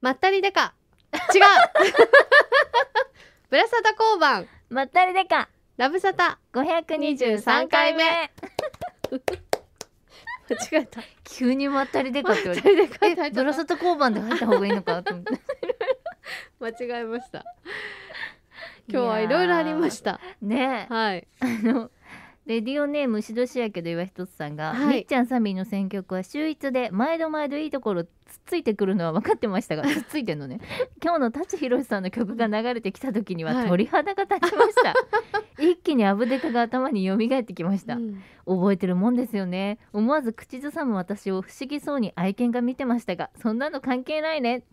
まったりでか。違うぶらさた交番、まったりでかラブサタ、二十三回目間違えた。急にまったりでかって言われたりでかった交番で入った方がいいのかと思って間違えました。今日はいろいろありました。ねはい。あのレディオネームしどしやけど岩ひとつさんが、はい、みっちゃんサミーの選曲は秀逸で毎度毎度いいところつついてくるのは分かってましたが つついてんのね今日の舘ひろしさんの曲が流れてきた時には鳥肌が立ちました、はい、一気にアブデカが頭によみがえってきました、うん、覚えてるもんですよね思わず口ずさむ私を不思議そうに愛犬が見てましたがそんなの関係ないね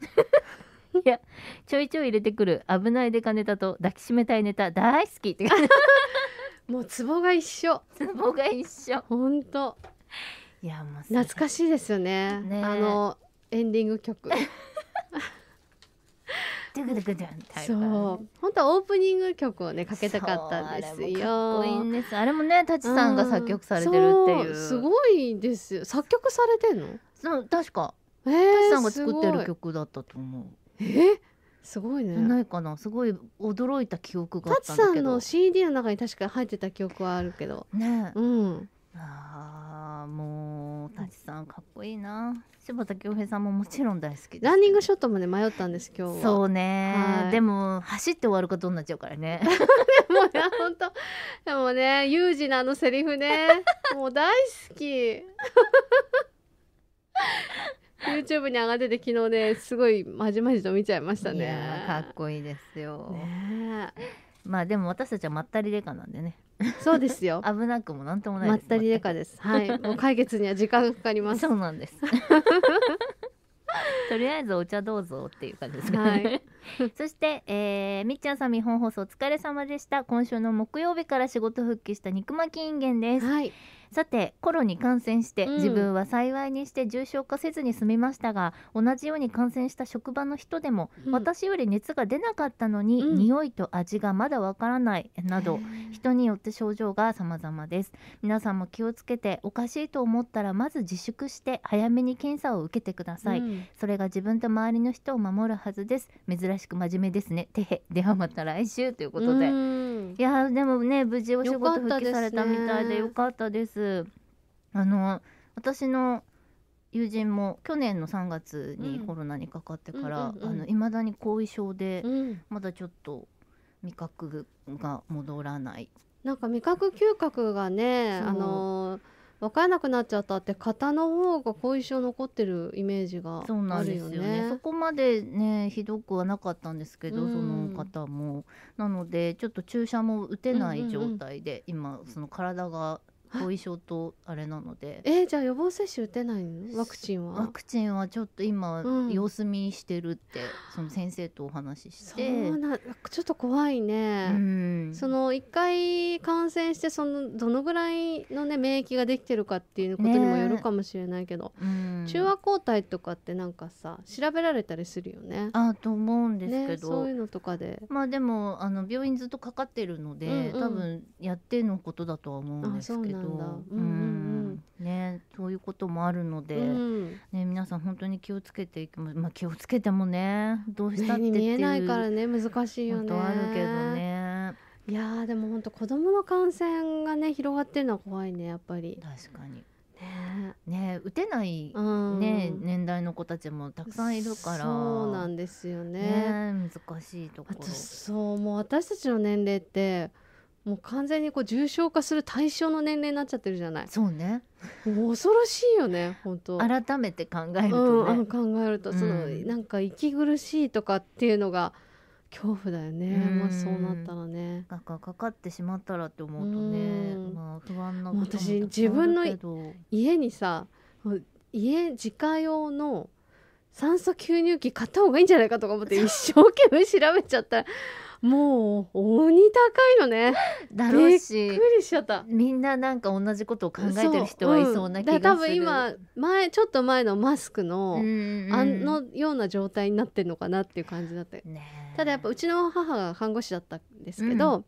いやちょいちょい入れてくる危ないデカネタと抱きしめたいネタ大好きって もう壺が一緒壺が一緒本当いやもう懐かしいですよねねあのエンディング曲そう本当はオープニング曲をねかけたかったんですよあれもねタチさんが作曲されてるっていうう、すごいですよ作曲されてんのそう確か、えー、タチさんが作ってる曲だったと思うえー、すごいねないかなすごい驚いた記憶があったんだけどさんの CD の中に確か入ってた記憶はあるけどねうんああもうタチさんかっこいいな柴田恭平さんももちろん大好き、ランニングショットもね迷ったんです今日そうね、はい、でも走って終わるかどになっちゃうからね でもね本当でもねユージのあのセリフねもう大好き YouTube に上がってて昨日ねすごいまじまじと見ちゃいましたねかっこいいですよ、ね、まあでも私たちはまったりデカなんでねそうですよ 危なくもなんともないまったりデカですはいもう解決には時間がかかりますそうなんです とりあえずお茶どうぞっていう感じですね、はい そして、えー、みっちゃんさん見本放送お疲れ様でした今週の木曜日から仕事復帰した肉巻き人間です、はい、さてコロに感染して、自分は幸いにして重症化せずに済みましたが同じように感染した職場の人でも、うん、私より熱が出なかったのに、うん、匂いと味がまだわからないなど人によって症状が様々です皆さんも気をつけておかしいと思ったらまず自粛して早めに検査を受けてください、それが自分と周りの人を守るはずです珍らしく真面目ですねてへではまた来週ということでいやでもね無事お仕事復帰されたみたいでよかったです、ね、あの私の友人も去年の3月にコロナにかかってから、うん、あのいまだに後遺症で、うん、まだちょっと味覚が戻らないなんか味覚嗅覚がねあのー分からなくなっちゃったって型の方が後遺症残ってるイメージがあるよね。そうなんですよねそこまでねひどくはなかったんですけど、うん、その方もなのでちょっと注射も打てない状態で、うんうんうん、今その体が後遺症とあれなのでえー、じゃあ予防接種打てないのワクチンはワクチンはちょっと今、様子見してるってその先生とお話ししてそうなちょっと怖いね、うん、その一回感染してそのどのぐらいのね免疫ができてるかっていうことにもよるかもしれないけど、ね、中和抗体とかってなんかさ調べられたりするよねあと思うんですけど、ね、そういうのとかでまあでもあの病院ずっとかかってるので、うんうん、多分やってのことだとは思うんですけどど。ね、そういうこともあるので、うん、ね、皆さん本当に気をつけていきま、まあ、気をつけてもねどうしたって見えないからね難しいよね。あるけどねいやでも本当子どもの感染がね広がってるのは怖いねやっぱり。確かにねね打てないね、うん、年代の子たちもたくさんいるからそうなんですよね、ね、難しいところそうもう私たちの年齢ってもう完全にこう重症化する対象の年齢になっちゃってるじゃない。そうね。恐ろしいよね、本当。改めて考えると、ね、うん、考えると、その、うん、なんか息苦しいとかっていうのが。恐怖だよね、まあ、そうなったらねなんかかかってしまったらって思うとね、うん、まあ、不安な私自分の家にさ家自家用の酸素吸入器買った方がいいんじゃないかとか思って 一生懸命調べちゃったもう鬼高いのねだろうしびっくりしちゃったみんななんか同じことを考えてる人はいそうな気がする、うん、多分今前ちょっと前のマスクの、うんうん、あのような状態になってるのかなっていう感じだったね、ただやっぱうちの母が看護師だったんですけど、うん、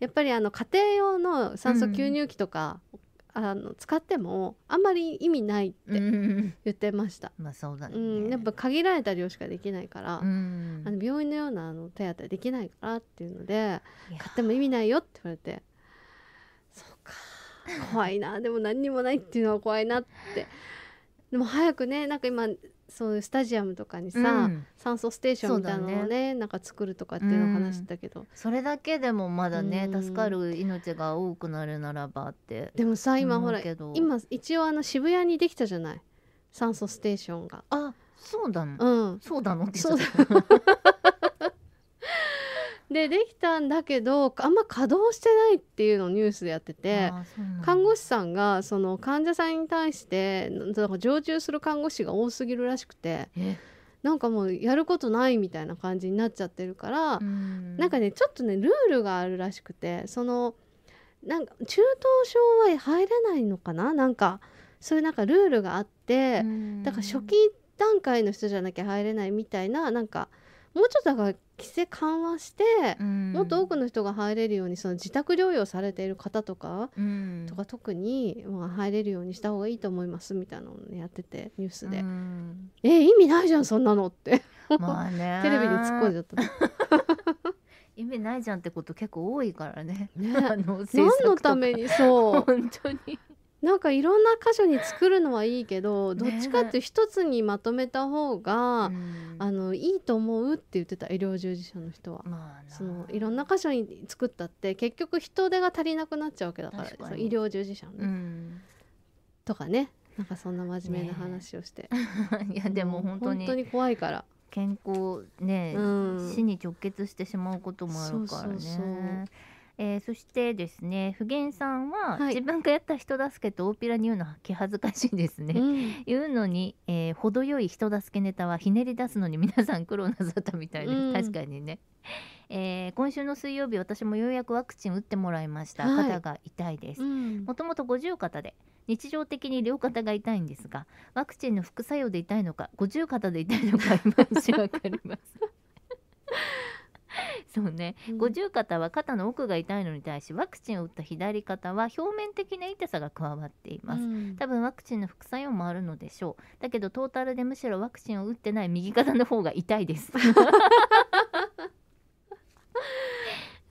やっぱりあの家庭用の酸素吸入器とか、うんあの使ってもあんまり意味ないって言ってました。まあそうだね、うん、やっぱ限られた量しかできないから、あの病院のようなあの手当できないからっていうので買っても意味ないよって言われてそうか怖いなでも何にもないっていうのは怖いなってでも早くねなんか今そういうスタジアムとかにさ、うん、酸素ステーションみたいなのをね、ね、なんか作るとかっていうのを話してたけど、うん、それだけでもまだね、うん、助かる命が多くなるならばってでもさ今ほら今一応あの渋谷にできたじゃない酸素ステーションがあそうだの、うん、そうだのって言でできたんだけどあんま稼働してないっていうのをニュースでやってて看護師さんがその患者さんに対して常駐する看護師が多すぎるらしくて。なんかもうやることないみたいな感じになっちゃってるから、なんかねちょっとねルールがあるらしくてそのなんか中等症は入れないのかななんかそういうなんかルールがあって、だから初期段階の人じゃなきゃ入れないみたいななんかもうちょっとだから規制緩和して、うん、もっと多くの人が入れるようにその自宅療養されている方とか、うん、とか特に、まあ、入れるようにした方がいいと思いますみたいなのを、ね、やっててニュースで、うん、え意味ないじゃんそんなのってまあね テレビに突っ込んじゃった。意味ないじゃんってこと結構多いからね。ね 何のためにそう本当になんかいろんな箇所に作るのはいいけどどっちかっていう一つにまとめた方が、ね、あのいいと思うって言ってた医療従事者の人は、まあ、そのいろんな箇所に作ったって結局人手が足りなくなっちゃうわけだからその医療従事者の、ね、うん、とかねなんかそんな真面目な話をして、ね、いやでも本当に本当に怖いから。健康ね、うん、死に直結してしまうこともあるからね。そうそうそうえー、そしてですね普賢さんは、はい、自分がやった人助けと大っぴらに言うのは気恥ずかしいですね、うん、言うのに、えー、程よい人助けネタはひねり出すのに皆さん苦労なさったみたいです、うん、確かにね、えー、今週の水曜日私もようやくワクチン打ってもらいました、はい、肩が痛いですもともと50肩で日常的に両肩が痛いんですがワクチンの副作用で痛いのか50肩で痛いのかいまいちわかります そうね、五十肩は肩の奥が痛いのに対しワクチンを打った左肩は表面的な痛さが加わっています、多分ワクチンの副作用もあるのでしょうだけどトータルでむしろワクチンを打ってない右肩の方が痛いです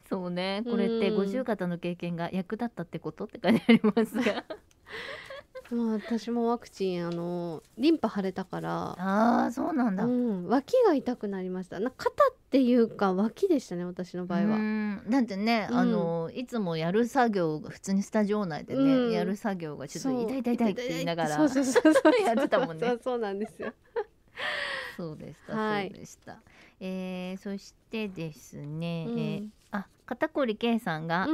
そうねこれって五十肩の経験が役立ったってことって書いてありますがまあ、私もワクチンあのリンパ腫れたからああそうなんだ、うん、脇が痛くなりましたな肩っていうか脇でしたね私の場合はだってね、うん、あのいつもやる作業普通にスタジオ内でね、うん、やる作業がちょっと痛い痛い痛いって言いながらそやってたもんね そうなんですよそうでした、はい、そうでした、えー、そしてですね、うん、えー、あ肩こりけいさんが、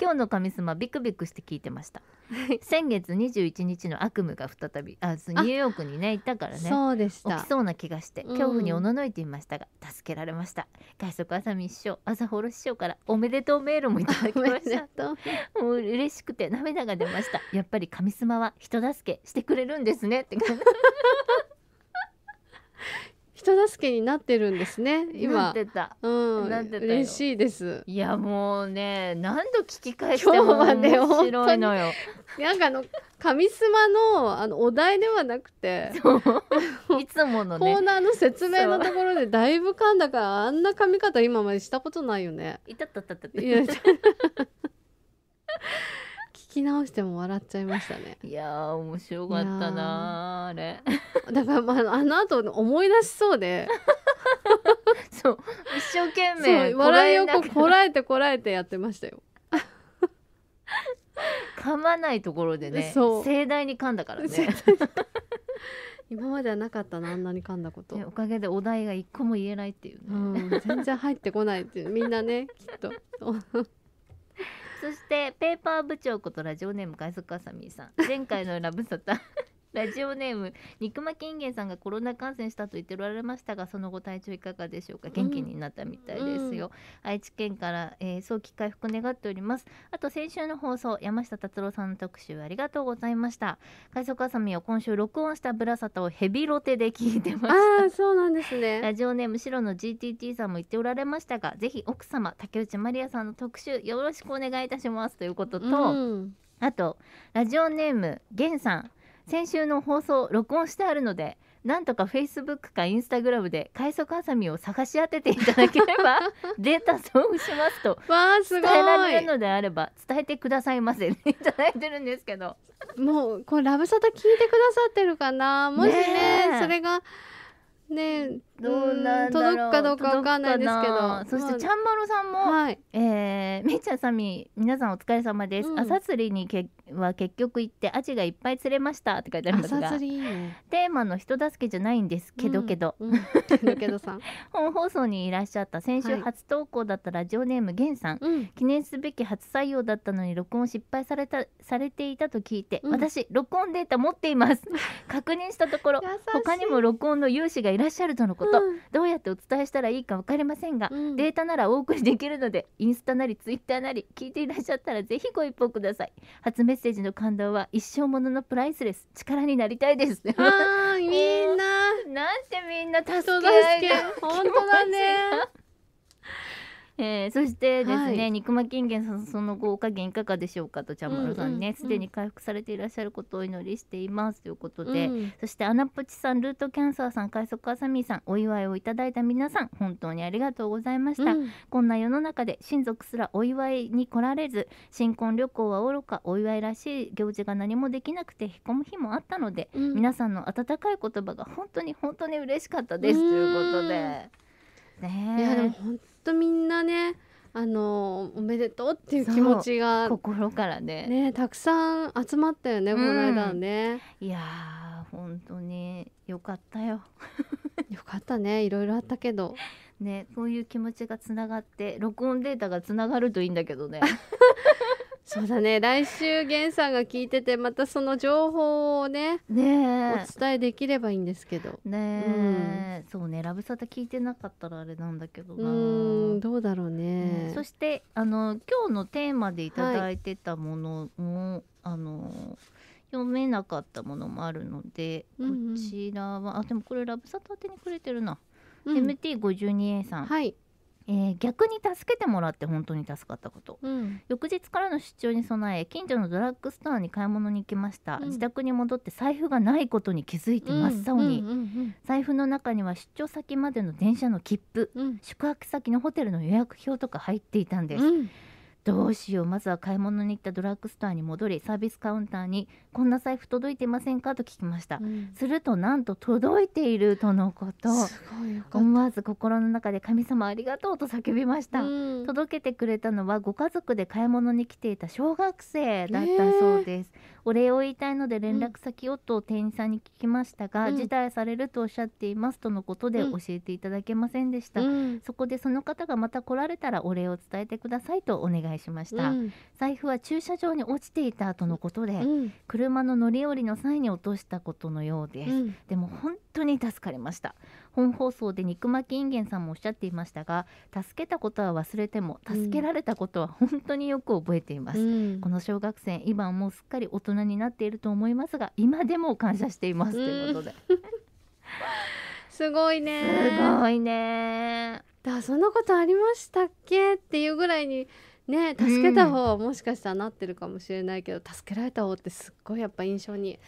今日の神様ビクビクして聞いてました先月21日の悪夢が再びあニューヨークにねいたからねそうでした起きそうな気がして恐怖におののいていましたが、うん、助けられました快速朝見師匠朝幌師匠からおめでとうメールもいただきましたともう嬉しくて涙が出ましたやっぱり神様は人助けしてくれるんですねって 人助けになってるんですね今うん嬉しいですいやもうね何度聞き返しても面白いのよ、ね、なんかあの上妻のあのお題ではなくていつもの、ね、コーナーの説明のところでだいぶ噛んだからあんな噛み方今までしたことないよねいたたたたた 聞き直しても笑っちゃいましたねいや面白かったなあれだから、まあ、あの後思い出しそうで そう一生懸命笑いをここらえてこらえてやってましたよ 噛まないところでね盛大に噛んだからね 今まではなかったなあんなに噛んだこと、おかげでお題が一個も言えないっていうね、うん、全然入ってこないっていうみんなねきっとそしてペーパー部長ことラジオネーム海賊あさみーさん前回のラブサタラジオネーム肉巻きんげんさんがコロナ感染したと言っておられましたがその後体調いかがでしょうか元気になったみたいですよ、うん、愛知県から、えー、早期回復願っておりますあと先週の放送山下達郎さんの特集ありがとうございました快速あさみを今週録音したブラサタをヘビロテで聞いてましたそうなんですね ラジオネーム白の GTT さんも言っておられましたがぜひ奥様竹内まりやさんの特集よろしくお願いいたしますということと、うん、あとラジオネームげんさん先週の放送録音してあるのでなんとかフェイスブックかインスタグラムで快速あさみを探し当てていただければ データ送付しますと伝えられるのであれば伝えてくださいませ、ね、いただいてるんですけどもうこれラブサタ聞いてくださってるかなもしねそれがねどうなん届くかどうかわかんないですけどそしてちゃんまろさんも、はい、えー、めちゃんさみ皆さんお疲れ様です、うん、朝釣りにけは結局行ってアジがいっぱい釣れましたって書いてあるんすがテーマの人助けじゃないんですけどけど、うんうん、けど さん 本放送にいらっしゃった先週初投稿だったラジオネームげんさん、はい、記念すべき初採用だったのに録音失敗されたされていたと聞いて、私録音データ持っています確認したところ他にも録音の有志がいいらっしゃるとのこと、うん、どうやってお伝えしたらいいか分かりませんが、うん、データならお送りできるのでインスタなりツイッターなり聞いていらっしゃったらぜひご一報ください初メッセージの感動は一生もののプライスレス力になりたいです みんななんてみんな助け合いが本当だねえー、そしてですね、はい、肉ま金源さんその後お加減いかがでしょうかとちゃんまるさんねすで、うんうん、に回復されていらっしゃることをお祈りしていますということで、うん、そしてアナポチさんルートキャンサーさん快速あさみさんお祝いをいただいた皆さん本当にありがとうございました、うん、こんな世の中で親族すらお祝いに来られず新婚旅行はおろかお祝いらしい行事が何もできなくてへこむ日もあったので、うん、皆さんの温かい言葉が本当に本当に嬉しかったですということで。ね、いやでも本とみんなねあのおめでとうっていう気持ちが心からねねたくさん集まったよね、うん、この間ねいや本当によかったよ よかったねいろいろあったけどねこういう気持ちがつながって録音データがつながるといいんだけどね そうだね来週源さんが聞いててまたその情報をねねお伝えできればいいんですけどね、うん、そうね「ラブサタ」聞いてなかったらあれなんだけどなうんどうだろうね、そしてあの今日のテーマでいただいてたものも、はい、あの読めなかったものもあるので、うんうん、こちらはあでもこれ「ラブサタ」宛てにくれてるな、うん、MT52A さん、はいえー、逆に助けてもらって本当に助かったこと、うん、翌日からの出張に備え近所のドラッグストアに買い物に行きました、うん、自宅に戻って財布がないことに気づいて真っ青に、財布の中には出張先までの電車の切符、宿泊先のホテルの予約表とか入っていたんです、どうしようまずは買い物に行ったドラッグストアに戻りサービスカウンターに「こんな財布届いてませんか?」と聞きました、うん、するとなんと届いているとのこと思わず心の中で「神様ありがとう」と叫びました、うん、届けてくれたのはご家族で買い物に来ていた小学生だったそうです、えーお礼を言いたいので連絡先をと店員さんに聞きましたが、うん、辞退されるとおっしゃっていますとのことで教えていただけませんでした、うん、そこでその方がまた来られたらお礼を伝えてくださいとお願いしました、うん、財布は駐車場に落ちていたとのことで、車の乗り降りの際に落としたことのようです、でも本当に助かりました本放送で肉巻きインゲンさんもおっしゃっていましたが助けたことは忘れても助けられたことは本当によく覚えています、うん、この小学生今はもうすっかり大人になっていると思いますが今でも感謝しています、ということで すごいねすごいねだそんなことありましたっけっていうぐらいにね助けた方はもしかしたらなってるかもしれないけど、うん、助けられた方ってすっごいやっぱ印象に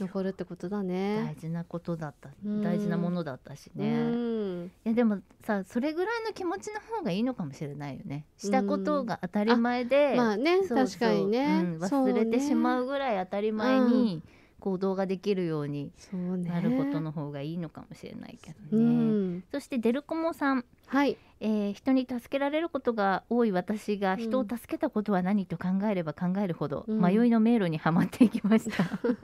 残るってことだね大事なことだった大事なものだったしねいやでもさそれぐらいの気持ちの方がいいのかもしれないよねしたことが当たり前でまあね確かにね、うん、忘れてしまうぐらい当たり前に、行動ができるようになることの方がいいのかもしれないけどね。ねうん、そしてデルコモさん、はいえー、人に助けられることが多い私が人を助けたことは何と考えれば考えるほど迷いの迷路にはまっていきました。う ん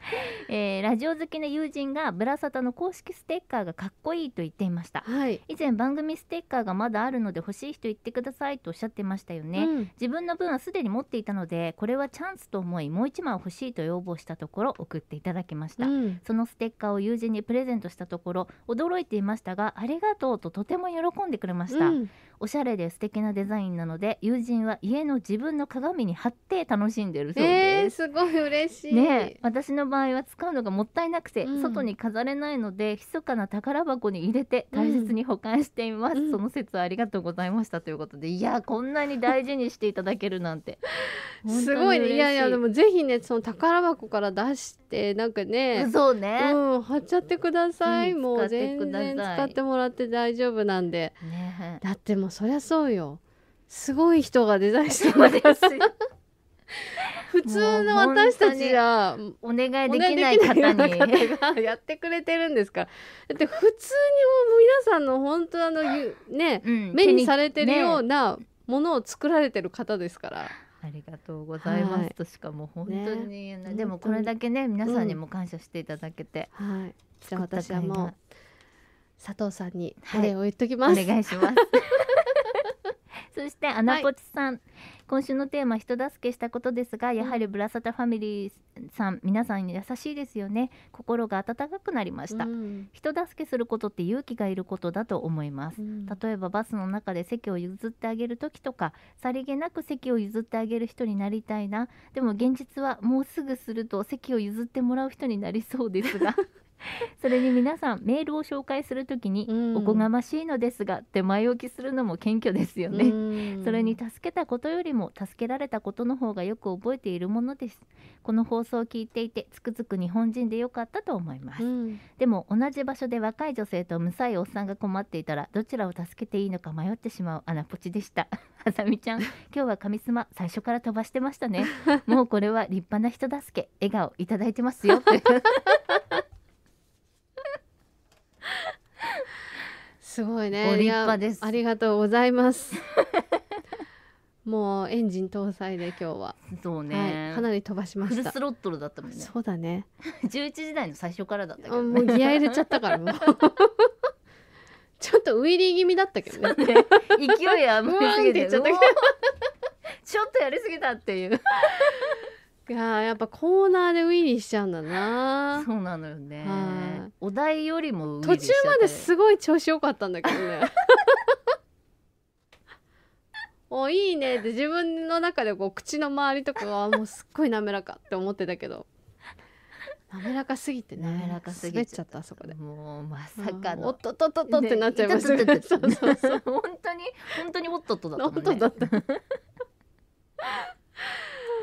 えー、ラジオ好きの友人がブラサタの公式ステッカーがかっこいいと言っていました、はい、以前番組ステッカーがまだあるので欲しい人言ってくださいとおっしゃってましたよね、うん、自分の分はすでに持っていたのでこれはチャンスと思いもう1枚欲しいと要望したところ送っていただきました、うん、そのステッカーを友人にプレゼントしたところ驚いていましたがありがとうととても喜んでくれました、おしゃれで素敵なデザインなので友人は家の自分の鏡に貼って楽しんでるそうです、えー、すごい嬉しい、ね、私の場合は使うのがもったいなくて、うん、外に飾れないので密かな宝箱に入れて大切に保管しています、うん、その説はありがとうございましたということでいやこんなに大事にしていただけるなんて すごいねいやいやでもぜひねその宝箱から出してなんかねそうね、うん、貼っちゃってください、うん、もう全然使ってもらって大丈夫なんで、ね、だってももそりゃそうよすごい人がデザインしてまです 普通の私たちがお願いできない方にやってくれてるんですからだって普通にも皆さんの本当あのね、うん、目にされてるようなものを作られてる方ですから。ありがとうございます、はい、としかも本当に、ね、でもこれだけね皆さんにも感謝していただけて、うん、はい、じゃあ私はもう佐藤さんにお礼を言っときます、はい、お願いしますそしてアナポチさん、はい、今週のテーマ人助けしたことですがやはりブラサタファミリーさん皆さんに優しいですよね心が温かくなりました、うん、人助けすることって勇気がいることだと思います、うん、例えばバスの中で席を譲ってあげる時とかさりげなく席を譲ってあげる人になりたいなでも現実はもうすぐすると席を譲ってもらう人になりそうですが それに皆さんメールを紹介するときに、うん、おこがましいのですがって前置きするのも謙虚ですよね、うん、それに助けたことよりも助けられたことの方がよく覚えているものですこの放送を聞いていてつくづく日本人でよかったと思います、うん、でも同じ場所で若い女性とむさいおっさんが困っていたらどちらを助けていいのか迷ってしまうアナポチでしたあさみちゃん今日は神様最初から飛ばしてましたね もうこれは立派な人助け笑顔いただいてますよすごいねご立派ですありがとうございます もうエンジン搭載で今日はそうね、はい、かなり飛ばしましフルスロットルだったもんねそうだね11 時台の最初からだったけど、ね、もうギア入れちゃったからもう ちょっとウィリー気味だったけどね、ね、勢い余りすぎてちょっとやりすぎたっていういややっぱコーナーでウィーにしちゃうんだなそうなのよねお題よりも途中まですごい調子良かったんだけどね おいいねって自分の中でこう口の周りとかはもうすっごい滑らかって思ってたけど滑らかすぎてね滑らかすぎちゃったあそこでもうまさかのおっとっとっとっとってなっちゃいましたそうそうそう 本当に本当におっとっとだったもんねおっとっとった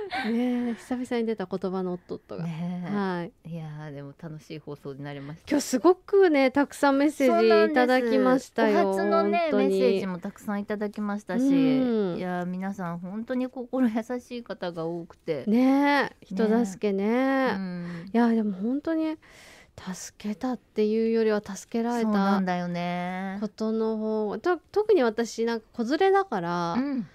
ね久々に出た言葉の夫とが、はい、いやでも楽しい放送になりました今日すごくねたくさんメッセージいただきましたよ初のねメッセージもたくさんいただきましたし、うん、いや皆さん本当に心優しい方が多くてね人助けね、ねうん、いやでも本当に助けたっていうよりは助けられたことの方が、特に私なんか子連れだから、うん、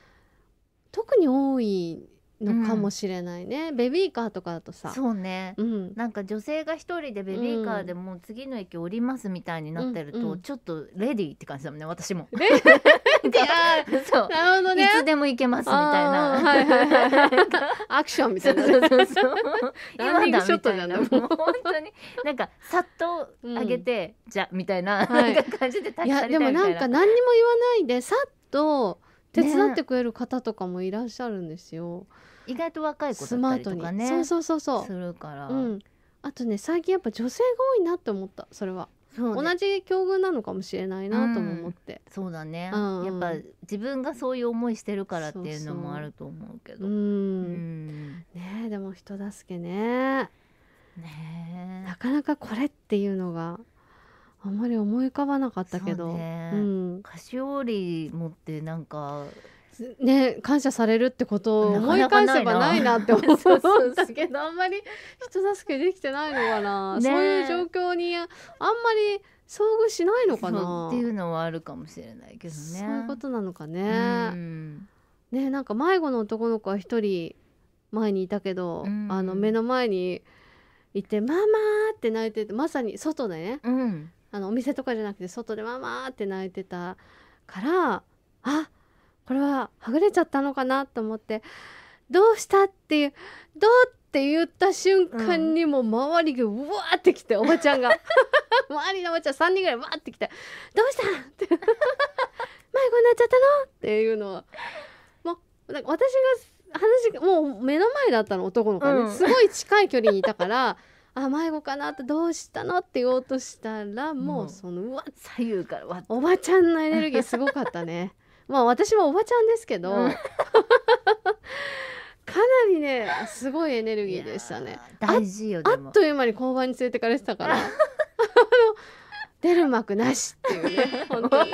特に多いのかもしれないね、うん、ベビーカーとかだとさそうね、うん、なんか女性が一人でベビーカーでもう次の駅降りますみたいになってると、うんちょっとレディーって感じだもんね私も。そうなるほど、ね、いつでも行けますみたいな、はいはいはい、アクションみたいなそうそうそう今だみたいなもう本当になんかさっと上げて、じゃみたいな,、なんか感じで立ち去りたいみたいな。いやでもなんか何にも言わないでさっと手伝ってくれる方とかもいらっしゃるんですよ。意外と若い子だったりとかね。そうそうそうそう。するから。うん。あとね最近やっぱ女性が多いなって思ったそれは。そね、同じ境遇なのかもしれないなとも思って、うん、そうだね、うん、やっぱ自分がそういう思いしてるからっていうのもあると思うけどうん、ねでも人助けねねなかなかこれっていうのがあんまり思い浮かばなかったけど、ね、うん、菓子折り持ってなんかね感謝されるってことを思い返せばないなって思った けどあんまり人助けできてないのかな、ね、そういう状況にあんまり遭遇しないのかなっていうのはあるかもしれないけどねそういうことなのかね。ねなんか迷子の男の子は一人前にいたけど、あの目の前にいて「ママ!」って泣いててまさに外でね、うん、あのお店とかじゃなくて外でママって泣いてたからあこれははぐれちゃったのかなと思ってどうしたっていうどうって言った瞬間にもう周りがうわーってきて、おばちゃんが 周りのおばちゃん3人ぐらいわーってきて「どうした?」って「迷子になっちゃったの?」っていうのはもうなんか私が話もう目の前だったの男の子ね、うん、すごい近い距離にいたからあ迷子かなってどうしたのって言おうとしたらもうそのうわ左右からわおばちゃんのエネルギーすごかったね まあ私もおばちゃんですけど、うん、かなりねすごいエネルギーでしたね大事よあっという間に交番に連れてかれてたから 出る幕なしっていうね本当に